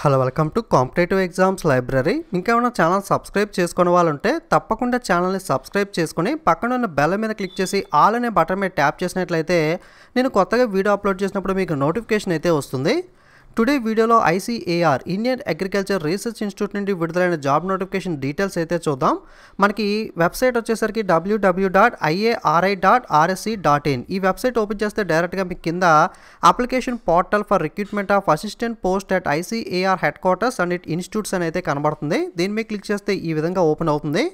hello welcome to competitive exams library ఇంకేమైనా channel subscribe చేసుకునే వాళ్ళు ఉంటే తప్పకుండా ఛానల్ని సబ్స్క్రైబ్ చేసుకుని పక్కన ఉన్న బెల్ మీద క్లిక్ చేసి ఆల్ అనే బటన్ మీద ట్యాప్ చేసినట్లయితే నేను కొత్తగా వీడియో అప్లోడ్ చేసినప్పుడు మీకు నోటిఫికేషన్ అయితే వస్తుంది టుడే వీడియోలో ICAR Indian agriculture research institute నుండి విడుదలైన జాబ్ నోటిఫికేషన్ డీటెయిల్స్ అయితే చూద్దాం మనకి వెబ్సైట్ వచ్చేసరికి WWW dot IARI dot RSC dot in ఈ వెబ్సైట్ ఓపెన్ చేస్తే డైరెక్ట్గా మీ కింద application portal for recruitment of assistant post at ICAR headquarters and it institutes అని అయితే కనబడుతుంది దీని మీద క్లిక్ చేస్తే ఈ విధంగా ఓపెన్ అవుతుంది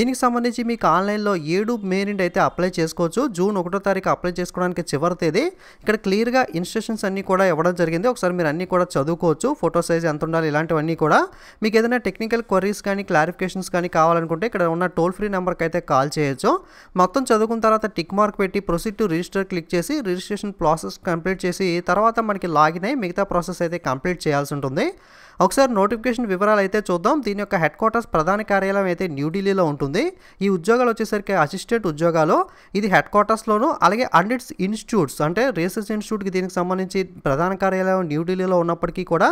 దీనికి సంబంధించి మీకు ఆన్లైన్లో ఏడు మే నుండి అయితే అప్లై చేసుకోవచ్చు జూన్ ఒకటో తారీఖు అప్లై చేసుకోవడానికి చివరి తేదీ ఇక్కడ క్లియర్గా ఇన్స్ట్రక్షన్స్ అన్నీ కూడా ఇవ్వడం జరిగింది ఒకసారి మీరు అన్ని కూడా చదువుకోవచ్చు ఫోటో సైజ్ ఎంత ఉండాలి ఇలాంటివన్నీ కూడా మీకు ఏదైనా టెక్నికల్ క్వరీస్ కానీ క్లారిఫికేషన్స్ కానీ కావాలనుకుంటే ఇక్కడ ఉన్న టోల్ ఫ్రీ నెంబర్కి అయితే కాల్ చేయొచ్చు మొత్తం చదువుకున్న తర్వాత టిక్ మార్క్ పెట్టి ప్రొసీడ్ టు రిజిస్టర్ క్లిక్ చేసి రిజిస్ట్రేషన్ ప్రాసెస్ కంప్లీట్ చేసి తర్వాత మనకి లాగిన్ అయ్యి మిగతా ప్రాసెస్ అయితే కంప్లీట్ చేయాల్సి ఉంటుంది ఒకసారి నోటిఫికేషన్ వివరాలు అయితే చూద్దాం దీని యొక్క హెడ్ క్వార్టర్స్ ప్రధాన కార్యాలయం అయితే న్యూఢిల్లీలో ఉంటుంది ఈ ఉద్యోగాలు వచ్చేసరికి అసిస్టెంట్ ఉద్యోగాలు ఇది హెడ్ క్వార్టర్స్లోను అలాగే అండిట్స్ ఇన్స్టిట్యూట్స్ అంటే రీసెర్చ్ ఇన్స్టిట్యూట్కి దీనికి సంబంధించి ప్రధాన కార్యాలయం న్యూఢిల్లీలో ఉన్నప్పటికీ కూడా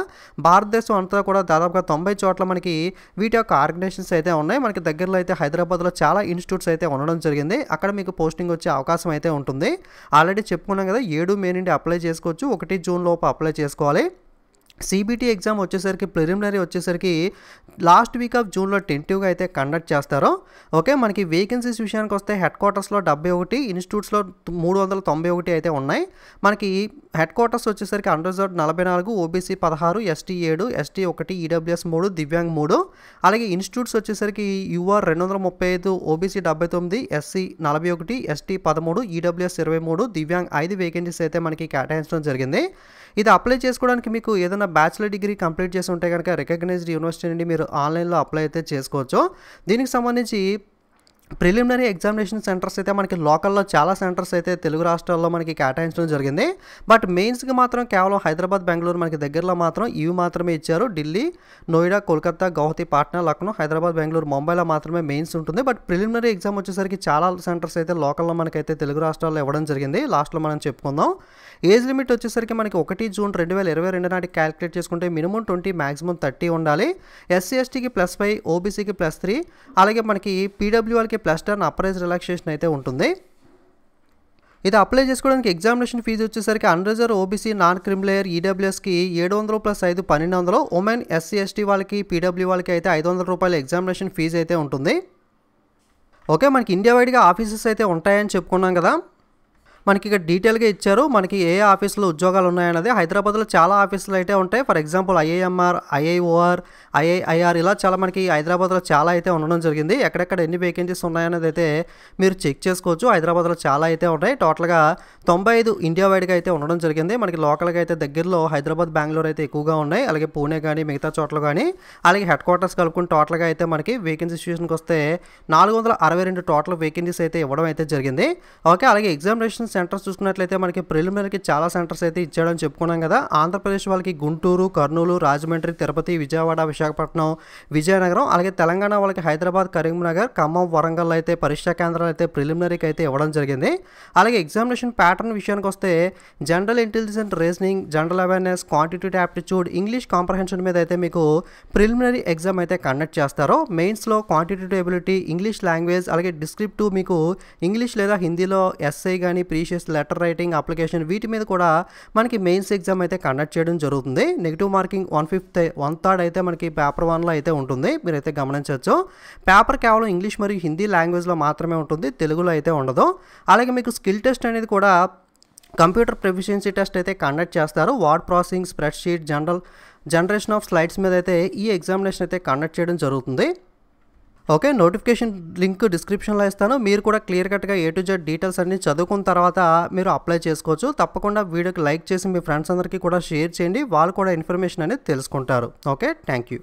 భారతదేశం అంతా కూడా దాదాపుగా తొంభై చోట్ల మనకి వీటి యొక్క ఆర్గనైజేషన్స్ అయితే ఉన్నాయి మనకి దగ్గరలో అయితే హైదరాబాద్లో చాలా ఇన్స్టిట్యూట్స్ అయితే ఉండడం జరిగింది అక్కడ మీకు పోస్టింగ్ వచ్చే అవకాశం అయితే ఉంటుంది ఆల్రెడీ చెప్పుకున్నాం కదా ఏడు మే నుండి అప్లై చేసుకోవచ్చు ఒకటి జూన్ లోపు అప్లై చేసుకోవాలి సిబిటి ఎగ్జామ్ వచ్చేసరికి ప్రిలిమినరీ వచ్చేసరికి లాస్ట్ వీక్ ఆఫ్ జూన్లో టెంటివ్గా అయితే కండక్ట్ చేస్తారు ఓకే మనకి వేకెన్సీస్ విషయానికి వస్తే హెడ్ క్వార్టర్స్లో డెబ్బై ఒకటి ఇన్స్టిట్యూట్స్లో మూడు వందల తొంభై ఒకటి అయితే ఉన్నాయి మనకి హెడ్ క్వార్టర్స్ వచ్చేసరికి అండర్ రిజర్వ్ నలభై నాలుగు ఓబీసీ పదహారు ఎస్టీ ఏడు ఎస్టీ ఒకటి ఈడబ్ల్యూఎస్ e మూడు దివ్యాంగ్ మూడు అలాగే ఇన్స్టిట్యూట్స్ వచ్చేసరికి యూఆర్ రెండు వందల ముప్పై ఐదు ఓబీసీ డెబ్బై తొమ్మిది ఎస్సీ నలభై ఒకటి ఎస్టీ పదమూడు ఈడబ్ల్యూఎస్ e ఇరవై మూడు దివ్యాంగ్ ఐదు వేకెన్సీస్ అయితే మనకి కేటాయించడం జరిగింది ఇది అప్లై చేసుకోవడానికి మీకు ఏదైనా బ్యాచిలర్ డిగ్రీ కంప్లీట్ చేసి ఉంటే కనుక రికగ్నైజ్డ్ యూనివర్సిటీ నుండి మీరు ఆన్లైన్లో అప్లై అయితే చేసుకోవచ్చు దీనికి సంబంధించి ప్రిలిమినరీ ఎగ్జామినేషన్ సెంటర్స్ అయితే మనకి లోకల్లో చాలా సెంటర్స్ అయితే తెలుగు రాష్ట్రాల్లో మనకి కేటాయించడం జరిగింది బట్ మెయిన్స్కి మాత్రం కేవలం హైదరాబాద్ బెంగళూరు మనకి దగ్గరలో మాత్రం ఇవి మాత్రమే ఇచ్చారు ఢిల్లీ నోయిడా కోల్కతా గౌహతి పాట్నా లక్నో హైదరాబాద్ బెంగళూరు ముంబైలో మాత్రమే మెయిన్స్ ఉంటుంది బట్ ప్రిలిమినరీ ఎగ్జామ్ వచ్చేసరికి చాలా సెంటర్స్ అయితే లోకల్లో మనకైతే తెలుగు రాష్ట్రాల్లో ఇవ్వడం జరిగింది లాస్ట్లో మనం చెప్పుకుందాం ఏజ్ లిమిట్ వచ్చేసరికి మనకి ఒకటి జూన్ రెండు వేల ఇరవై రెండు నాటికి క్యాలిక్యులేట్ చేసుకుంటే మినిమం ట్వంటీ మ్యాక్సిమం థర్టీ ఉండాలి ఎస్సీ ఎస్టీకి ప్లస్ ఫైవ్ ఓబీసీకి ప్లస్ త్రీ అలాగే మనకి పీడబ్ల్యూఆర్కి మనకి ప్లస్ టెన్ అప్రైజ్ రిలాక్సేషన్ అయితే ఉంటుంది ఇది అప్లై చేసుకోవడానికి ఎగ్జామినేషన్ ఫీజు వచ్చేసరికి అండర్రిజర్వ్ ఓబీసీ నాన్ క్రిమిలేయర్ ఈడబ్ల్యూఎస్కి ఏడు వందలు ప్లస్ ఐదు పన్నెండు వందలు ఉమెన్ ఎస్సీ ఎస్టీ వాళ్ళకి పీడబ్ల్యూ వాళ్ళకి అయితే ఐదు వందల రూపాయల ఎగ్జామినేషన్ ఫీజు అయితే ఉంటుంది ఓకే మనకి ఇండియా వైడ్గా ఆఫీసెస్ అయితే ఉంటాయని చెప్పుకున్నాం కదా మనకి ఇక్కడ డీటెయిల్గా ఇచ్చారు మనకి ఏ ఆఫీసులో ఉద్యోగాలు ఉన్నాయన్నది హైదరాబాద్లో చాలా ఆఫీసులు అయితే ఉంటాయి for example IAMR IIOR IIIR ఇలా చాలా మనకి హైదరాబాద్లో చాలా అయితే ఉండడం జరిగింది ఎక్కడెక్కడ ఎన్ని వేకెన్సీస్ ఉన్నాయన్నది అయితే మీరు చెక్ చేసుకోవచ్చు హైదరాబాద్లో చాలా అయితే ఉంటాయి టోటల్గా తొంభై ఐదు ఇండియా వైడ్గా అయితే ఉండడం జరిగింది మనకి లోకల్గా అయితే దగ్గరలో హైదరాబాద్ బెంగళూరు అయితే ఎక్కువగా ఉన్నాయి అలాగే పూణే కానీ మిగతా చోట్ల కానీ అలాగే హెడ్ క్వార్టర్స్ కలుపుకుని టోటల్గా అయితే మనకి వేకెన్సీ సిచ్యువేషన్కి వస్తే నాలుగు వందల అరవై రెండు టోటల్ వేకెన్సీస్ అయితే ఇవ్వడం అయితే జరిగింది ఓకే అలాగే ఎగ్జామినేషన్స్ సెంటర్స్ చూసుకున్నట్లయితే మనకి ప్రిలిమినరీకి చాలా సెంటర్స్ అయితే ఇచ్చాడని చెప్పుకున్నాం కదా ఆంధ్రప్రదేశ్ వాళ్ళకి గుంటూరు కర్నూలు రాజమండ్రి తిరుపతి విజయవాడ విశాఖపట్నం విజయనగరం అలాగే తెలంగాణ వాళ్ళకి హైదరాబాద్ కరీంనగర్ ఖమ్మం వరంగల్ అయితే పరీక్షా కేంద్రాలు అయితే ప్రిలిమినరీకి అయితే ఇవ్వడం జరిగింది అలాగే ఎగ్జామినేషన్ ప్యాటర్న్ విషయానికి వస్తే general intelligent reasoning general awareness quantitative aptitude English comprehension మీద అయితే మీకు ప్రిలిమినరీ ఎగ్జామ్ అయితే కండక్ట్ చేస్తారు మెయిన్స్లో క్వాంటిటేటివ్ ఎబిలిటీ ఇంగ్లీష్ లాంగ్వేజ్ అలాగే డిస్క్రిప్టివ్ మీకు ఇంగ్లీష్ లేదా హిందీలో ఎస్ఐ కానీ precis letter writing application వీటి మీద కూడా మనకి మెయిన్స్ ఎగ్జామ్ అయితే కండక్ట్ చేయడం జరుగుతుంది negative marking one fifth one third అయితే మనకి పేపర్ వన్లో అయితే ఉంటుంది మీరైతే గమనించవచ్చు పేపర్ కేవలం ఇంగ్లీష్ మరియు హిందీ లాంగ్వేజ్లో మాత్రమే ఉంటుంది తెలుగులో అయితే ఉండదు అలాగే మీకు స్కిల్ టెస్ట్ అనేది కూడా కంప్యూటర్ ప్రెఫిషియన్సీ టెస్ట్ అయితే కండక్ట్ చేస్తారు word processing spreadsheet general generation of slides మీద అయితే ఈ ఎగ్జామినేషన్ అయితే కండక్ట్ చేయడం జరుగుతుంది ఓకే నోటిఫికేషన్ లింక్ డిస్క్రిప్షన్లో ఇస్తాను మీరు కూడా క్లియర్ కట్గా ఏ టు జెడ్ డీటెయిల్స్ అన్ని చదువుకున్న తర్వాత మీరు అప్లై చేసుకోవచ్చు తప్పకుండా వీడియోకి లైక్ చేసి మీ ఫ్రెండ్స్ అందరికీ కూడా షేర్ చేయండి వాళ్ళు కూడా ఇన్ఫర్మేషన్ అనేది తెలుసుకుంటారు ఓకే థ్యాంక్ యూ